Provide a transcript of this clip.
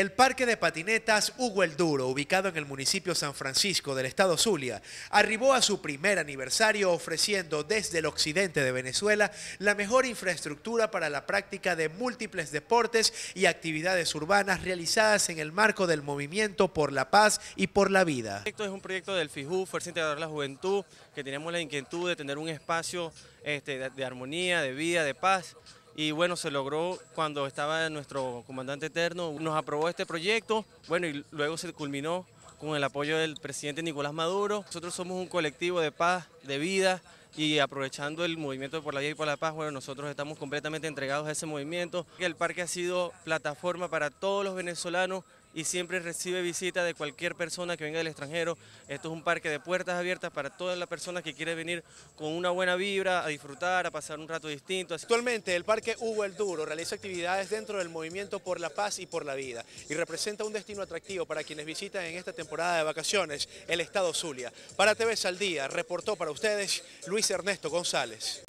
El parque de patinetas Hugo el Duro, ubicado en el municipio San Francisco del estado Zulia, arribó a su primer aniversario ofreciendo desde el occidente de Venezuela la mejor infraestructura para la práctica de múltiples deportes y actividades urbanas realizadas en el marco del movimiento por la paz y por la vida. Esto es un proyecto del FIJU, Fuerza Integradora de la Juventud, que tenemos la inquietud de tener un espacio este, de armonía, de vida, de paz y bueno, se logró cuando estaba nuestro comandante eterno, nos aprobó este proyecto, bueno, y luego se culminó con el apoyo del presidente Nicolás Maduro. Nosotros somos un colectivo de paz, de vida, y aprovechando el movimiento por la vida y por la paz, bueno, nosotros estamos completamente entregados a ese movimiento. El parque ha sido plataforma para todos los venezolanos y siempre recibe visita de cualquier persona que venga del extranjero. Esto es un parque de puertas abiertas para todas las personas que quieren venir con una buena vibra, a disfrutar, a pasar un rato distinto. Actualmente el Parque Hugo El Duro realiza actividades dentro del movimiento por la paz y por la vida y representa un destino atractivo para quienes visitan en esta temporada de vacaciones el estado Zulia. Para TV Día, reportó para ustedes Luis Ernesto González.